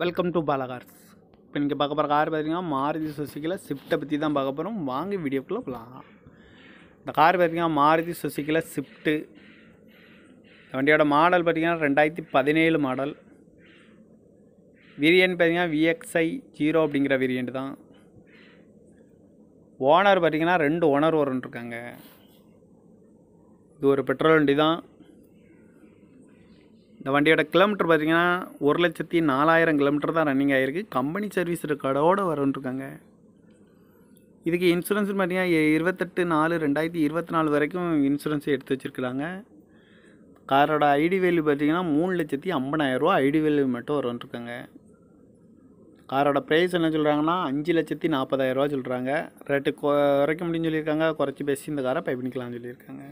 welcome to பாலகார்ஸ் இப்போ நீங்கள் பார்க்க போகிற கார் பார்த்தீங்கன்னா மாருதி சுசிக்கில் ஸ்விஃப்ட்டை பற்றி தான் பார்க்க போகிறோம் வாங்கி வீடியோக்குள்ளே போகலாம் இந்த கார் பார்த்தீங்கன்னா மாருதி சுசிக்கில் ஸ்விஃப்ட்டு இந்த வண்டியோட மாடல் பார்த்திங்கன்னா ரெண்டாயிரத்தி பதினேழு மாடல் விரியன் பார்த்திங்கன்னா விஎக்ஸ்ஐ ஜீரோ அப்படிங்கிற விரியன் தான் ஓனர் பார்த்திங்கன்னா ரெண்டு ஓனர் ஓரன் இருக்காங்க இது ஒரு பெட்ரோல் வண்டி தான் இந்த வண்டியோட கிலோமீட்டர் பார்த்திங்கன்னா ஒரு லட்சத்தி நாலாயிரம் கிலோமீட்டர் தான் ரன்னிங் ஆகிருக்கு கம்பெனி சர்வீஸ் ரெக்கார்டோடு வரும்ன்ருக்காங்க இதுக்கு இன்சூரன்ஸ் பார்த்திங்கன்னா இருபத்தெட்டு நாலு ரெண்டாயிரத்தி இருபத்தி நாலு வரைக்கும் இன்சூரன்ஸ் எடுத்து வச்சுருக்குறாங்க காரோட ஐடி வேல்யூ பார்த்திங்கன்னா மூணு லட்சத்தி ஐம்பதாயிரரூவா ஐடி வேல்யூ மட்டும் வரும்ன்ருக்காங்க காரோட ப்ரைஸ் என்ன சொல்கிறாங்கன்னா அஞ்சு லட்சத்தி நாற்பதாயிரரூவா சொல்கிறாங்க ரேட்டு குறைக்க முடியும்னு சொல்லியிருக்காங்க குறைச்சி பேசி இந்த காரை பை பண்ணிக்கலாம்னு சொல்லியிருக்காங்க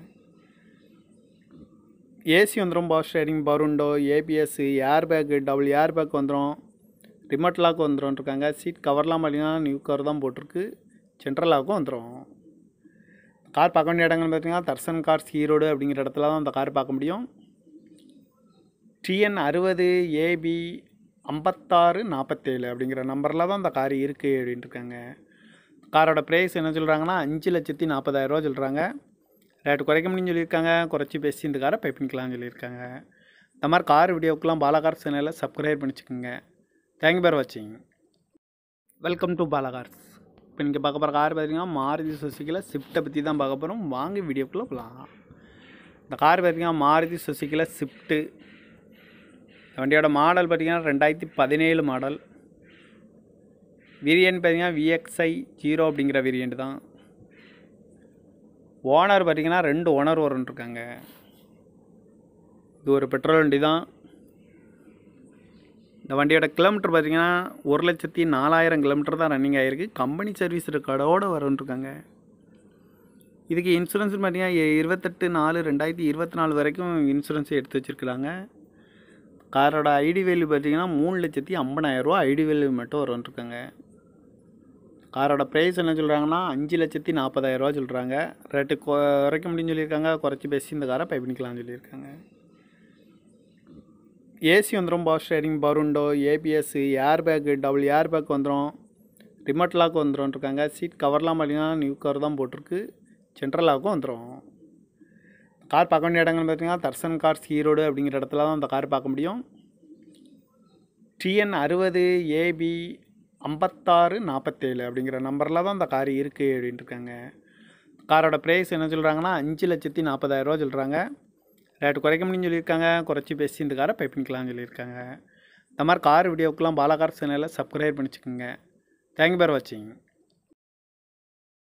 ஏசி வந்துடும் பவர் ஸ்டேரிங் பருண்டோ ABS air bag double air bag வந்துடும் ரிமோட் லாக் வந்துடும்ருக்காங்க சீட் கவர்லாம் பார்த்தீங்கன்னா நியூ கவர் தான் போட்டிருக்கு சென்ட்ரல் லாக்கும் வந்துடும் கார் பார்க்க வேண்டிய இடங்கள் பார்த்தீங்கன்னா தர்சன் கார்ஸ் ஈரோடு அப்படிங்கிற இடத்துல தான் அந்த கார் பார்க்க முடியும் டிஎன் அறுபது ஏபி ஐம்பத்தாறு நாற்பத்தேழு அப்படிங்கிற நம்பரில் தான் அந்த கார் இருக்குது அப்படின்ட்டுருக்காங்க காரோட ப்ரைஸ் என்ன சொல்கிறாங்கன்னா அஞ்சு லட்சத்தி நாற்பதாயிரரூவா சொல்கிறாங்க ரேட்டு குறைக்க முடியும்னு சொல்லியிருக்காங்க குறைச்சி பேசி இந்த காரை பை பண்ணிக்கலாம்னு சொல்லியிருக்காங்க இந்த மாதிரி கார் வீடியோக்கெலாம் பாலாகார் சேனலில் சப்ஸ்கிரைப் பண்ணிச்சுக்கோங்க தேங்க்யூ பேர் வாட்சிங் வெல்கம் டு பாலாகார்ஸ் இப்போ நீங்கள் பார்க்க போகிற கார் பார்த்தீங்கன்னா மாருதி சுசிக்கில் ஸ்விஃப்ட்டை பற்றி தான் பார்க்க போகிறோம் வாங்கி வீடியோக்குள்ளே போகலாம் இந்த கார் பார்த்தீங்கன்னா மாருதி சுசிக்கில் ஸ்விஃப்ட்டு இந்த வண்டியோட மாடல் பார்த்திங்கன்னா ரெண்டாயிரத்தி பதினேழு மாடல் விரியன் பார்த்திங்கன்னா விஎக்ஸ்ஐ ஜீரோ அப்படிங்கிற விரியன்ட்டு தான் ஓனர் பார்த்திங்கன்னா ரெண்டு ஓனர் இருக்காங்க இது ஒரு பெட்ரோல் வண்டி தான் இந்த வண்டியோட கிலோமீட்டர் பார்த்திங்கன்னா ஒரு லட்சத்தி நாலாயிரம் கிலோமீட்டர் தான் ரன்னிங் ஆகிருக்கு கம்பெனி சர்வீஸ் ரெக்கார்டோடு வரும்ன்ட்ருக்காங்க இதுக்கு இன்சூரன்ஸ் பார்த்திங்கன்னா இருபத்தெட்டு நாலு ரெண்டாயிரத்தி இருபத்தி நாலு வரைக்கும் இன்சூரன்ஸ் எடுத்து வச்சுருக்குறாங்க காரோட ஐடி வேல்யூ பார்த்திங்கன்னா மூணு லட்சத்தி ஐம்பதாயிரரூவா ஐடி வேல்யூ மட்டும் வரும்ன்ட்ருக்காங்க காரோட ப்ரைஸ் என்ன சொல்கிறாங்கன்னா அஞ்சு லட்சத்தி நாற்பதாயிரரூவா சொல்கிறாங்க ரேட்டு குறைக்க முடியும்னு சொல்லியிருக்காங்க குறைச்சி பேசி இந்த காரை பை பண்ணிக்கலாம்னு சொல்லியிருக்காங்க ஏசி வந்துடும் பவர் ஸ்டேரிங் பருண்டோ ABS air bag double air bag வந்துடும் ரிமோட் லாக் வந்துடும் இருக்காங்க சீட் கவர்லாம் பார்த்திங்கன்னா நியூ கவர் தான் போட்டிருக்கு சென்ட்ரல் லாக்கும் வந்துடும் கார் பார்க்க வேண்டிய இடங்கள் பார்த்தீங்கன்னா தர்சன் கார்ஸ் ஈரோடு அப்படிங்கிற இடத்துல தான் அந்த கார் பார்க்க முடியும் டிஎன் அறுபது ஏபி ஐம்பத்தாறு நாற்பத்தேழு அப்படிங்கிற நம்பரில் தான் அந்த கார் இருக்குது அப்படின்ட்டுருக்காங்க காரோட ப்ரைஸ் என்ன சொல்கிறாங்கன்னா அஞ்சு லட்சத்தி நாற்பதாயிரரூவா சொல்கிறாங்க ரேட்டு குறைக்க முடியும்னு சொல்லியிருக்காங்க குறைச்சி பேசி இந்த காரை பை பண்ணிக்கலாம்னு சொல்லியிருக்காங்க இந்த மாதிரி கார் வீடியோக்கெலாம் பாலகார் சேனலில் சப்ஸ்கிரைப் பண்ணிச்சுக்கோங்க தேங்க்யூ ஃபார் வாட்சிங்